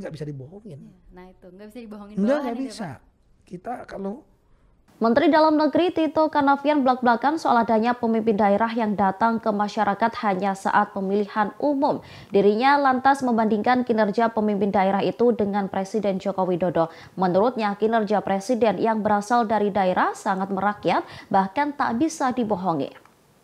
nggak bisa dibohongin. Iya, nah itu nggak bisa dibohongin. Nggak nggak bisa. Ya, Kita kalau Menteri Dalam Negeri Tito Karnavian belak-belakan soal adanya pemimpin daerah yang datang ke masyarakat hanya saat pemilihan umum. Dirinya lantas membandingkan kinerja pemimpin daerah itu dengan Presiden Joko Widodo. Menurutnya kinerja Presiden yang berasal dari daerah sangat merakyat bahkan tak bisa dibohongi.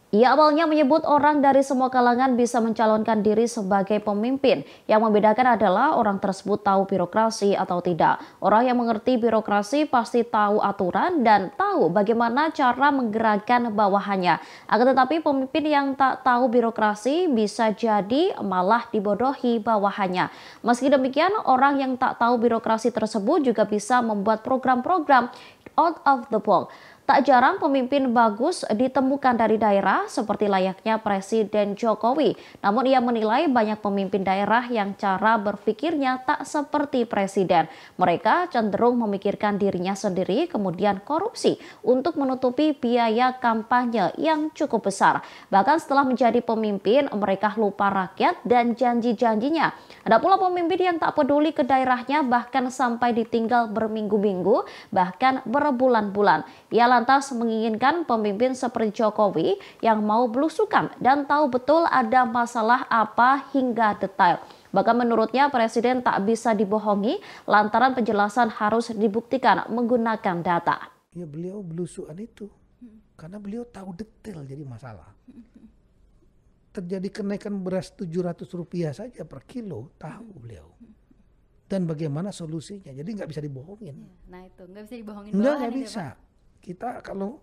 Ia awalnya menyebut orang dari semua kalangan bisa mencalonkan diri sebagai pemimpin. Yang membedakan adalah orang tersebut tahu birokrasi atau tidak. Orang yang mengerti birokrasi pasti tahu aturan dan tahu bagaimana cara menggerakkan bawahannya. Akan tetapi pemimpin yang tak tahu birokrasi bisa jadi malah dibodohi bawahannya. Meski demikian, orang yang tak tahu birokrasi tersebut juga bisa membuat program-program out of the box. Tak jarang pemimpin bagus ditemukan dari daerah seperti layaknya Presiden Jokowi. Namun ia menilai banyak pemimpin daerah yang cara berpikirnya tak seperti presiden. Mereka cenderung memikirkan dirinya sendiri kemudian korupsi untuk menutupi biaya kampanye yang cukup besar. Bahkan setelah menjadi pemimpin mereka lupa rakyat dan janji-janjinya. Ada pula pemimpin yang tak peduli ke daerahnya bahkan sampai ditinggal berminggu-minggu bahkan berbulan-bulan. Ialah lantas menginginkan pemimpin seperti Jokowi yang mau belusukan dan tahu betul ada masalah apa hingga detail. Bahkan menurutnya presiden tak bisa dibohongi lantaran penjelasan harus dibuktikan menggunakan data. Ya beliau belusukan itu karena beliau tahu detail jadi masalah. Terjadi kenaikan beras 700 rupiah saja per kilo tahu beliau. Dan bagaimana solusinya. Jadi nggak bisa dibohongin. Iya, nah itu nggak bisa dibohongin. Nggak nggak bisa. Ya, Pak? kita kalau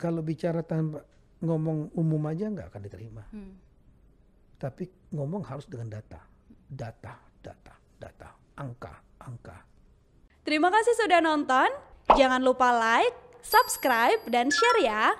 kalau bicara tanpa ngomong umum aja nggak akan diterima. Hmm. Tapi ngomong harus dengan data, data, data, data, angka, angka. Terima kasih sudah nonton. Jangan lupa like, subscribe, dan share ya.